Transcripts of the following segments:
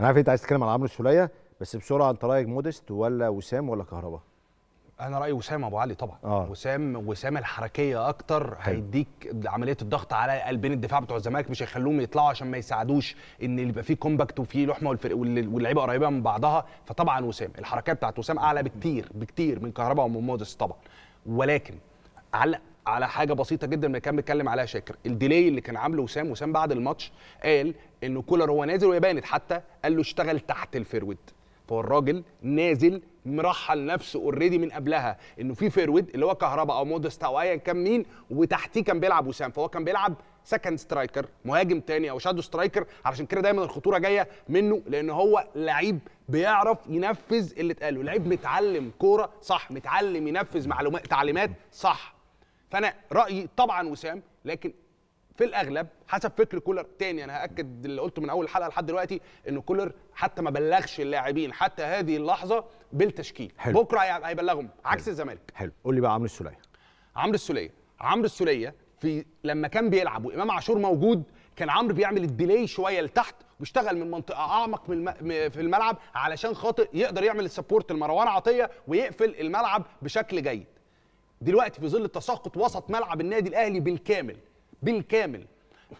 انا عارف انت عايز تتكلم على عمرو السوليه بس بسرعه انت رايك مودست ولا وسام ولا كهربا انا رايي وسام ابو علي طبعا آه. وسام وسام الحركيه اكتر هيديك عمليه الضغط على قلبين الدفاع بتوع الزمالك مش هيخلوهم يطلعوا عشان ما يساعدوش ان يبقى فيه كومباكت وفيه لحمه والفرق واللعيبه قريبه من بعضها فطبعا وسام الحركيه بتاعت وسام اعلى بكتير بكتير من كهربا ومن مودست طبعا ولكن علق على حاجه بسيطه جدا اللي كان بيتكلم عليها شاكر الديلي اللي كان عامله وسام وسام بعد الماتش قال انه كولر هو نازل وهي بانت حتى قال له اشتغل تحت الفيرود فهو الراجل نازل مرحل نفسه اوريدي من قبلها انه في فيرود اللي هو كهرباء او مودست او ايا كان مين وتحتيه كان بيلعب وسام فهو كان بيلعب سكند سترايكر مهاجم تاني او شادو سترايكر علشان كده دايما الخطوره جايه منه لان هو لعيب بيعرف ينفذ اللي اتقاله لعيب متعلم كوره صح متعلم ينفذ معلومات تعليمات صح فانا رايي طبعا وسام لكن في الاغلب حسب فكر كولر تاني انا هاكد اللي قلته من اول الحلقه لحد دلوقتي ان كولر حتى ما بلغش اللاعبين حتى هذه اللحظه بالتشكيل حلو. بكره هيبلغهم عكس الزمالك حلو قول لي بقى عمرو السوليه عمرو السوليه عمرو السوليه في لما كان بيلعب وامام عاشور موجود كان عمرو بيعمل الديلي شويه لتحت واشتغل من منطقه اعمق من الم... في الملعب علشان خاطر يقدر يعمل السبورت لمروان عطيه ويقفل الملعب بشكل جيد دلوقتي في ظل التساقط وسط ملعب النادي الاهلي بالكامل بالكامل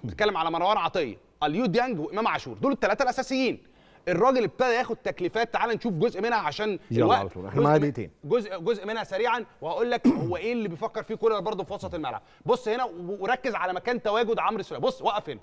بتتكلم على مروان عطيه اليو ديانج وامام عاشور دول الثلاثه الاساسيين الراجل ابتدى ياخد تكليفات تعال نشوف جزء منها عشان الوقت احنا معانا دقيقتين جزء جزء منها سريعا وهقول لك هو ايه اللي بيفكر فيه كولر برضه في وسط الملعب بص هنا وركز على مكان تواجد عمرو السوليه بص وقف هنا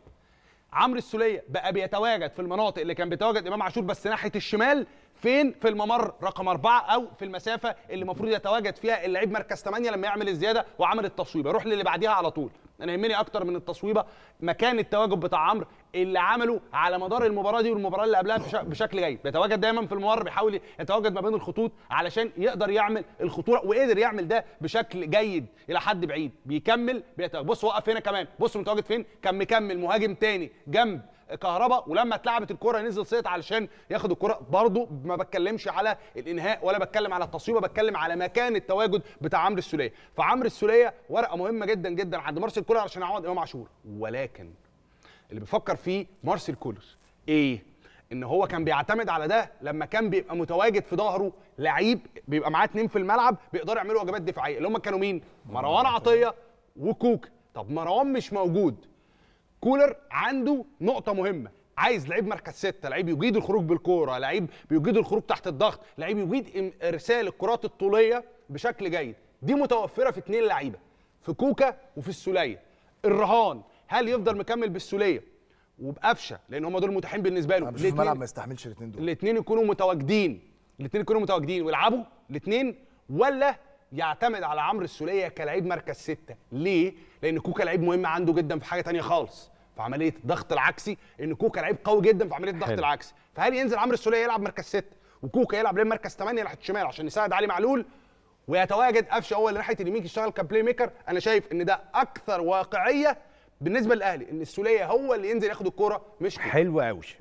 عمرو السوليه بقى بيتواجد في المناطق اللي كان بيتواجد امام عاشور بس ناحيه الشمال فين في الممر رقم أربعة أو في المسافة اللي المفروض يتواجد فيها اللعيب مركز 8 لما يعمل الزيادة وعمل التصويبة روح للي بعديها على طول أنا يهمني أكتر من التصويبة مكان التواجد بتاع عمرو اللي عمله على مدار المباراة دي والمباراة اللي قبلها بشكل جيد بيتواجد دايما في الممر بيحاول يتواجد ما بين الخطوط علشان يقدر يعمل الخطورة وقدر يعمل ده بشكل جيد إلى حد بعيد بيكمل بيتواجد بص وقف هنا كمان بص متواجد فين كان مكمل مهاجم تاني جنب كهربا ولما اتلعبت الكره نزل سيط علشان ياخد الكره برضه ما بتكلمش على الانهاء ولا بتكلم على التصويبه بتكلم على مكان التواجد بتاع عمرو السوليه فعمرو السوليه ورقه مهمه جدا جدا عند مارسيل كولر عشان يعوض امام عاشور ولكن اللي بيفكر فيه مارسيل كولر ايه ان هو كان بيعتمد على ده لما كان بيبقى متواجد في ظهره لعيب بيبقى معاه اتنين في الملعب بيقدر يعملوا وجبات دفاعيه اللي هم كانوا مين مروان عطيه وكوك طب مروان مش موجود كولر عنده نقطه مهمه عايز لعيب مركز ستة لعيب يجيد الخروج بالكوره لعيب بيجيد الخروج تحت الضغط لعيب يجيد ارسال الكرات الطوليه بشكل جيد دي متوفره في اثنين لعيبه في كوكا وفي السوليه الرهان هل يفضل مكمل بالسوليه وبقفشه لان هم دول متاحين بالنسبه له في الملعب ما يستحملش الاثنين دول الاثنين يكونوا متواجدين الاثنين يكونوا متواجدين ويلعبوا الاثنين ولا يعتمد على عمرو السوليه كلاعب مركز سته ليه لان كوكا لعيب مهم عنده جدا في حاجه تانية خالص في عمليه الضغط العكسي ان كوكا لعيب قوي جدا في عمليه الضغط العكسي فهل ينزل عمرو السوليه يلعب مركز سته وكوكا يلعب ليه مركز 8 ناحيه الشمال عشان يساعد علي معلول ويتواجد قفشه هو اللي ناحيه اليمين يشتغل كبلاي ميكر انا شايف ان ده اكثر واقعيه بالنسبه للاهلي ان السوليه هو اللي ينزل ياخد الكوره مش حلو قوي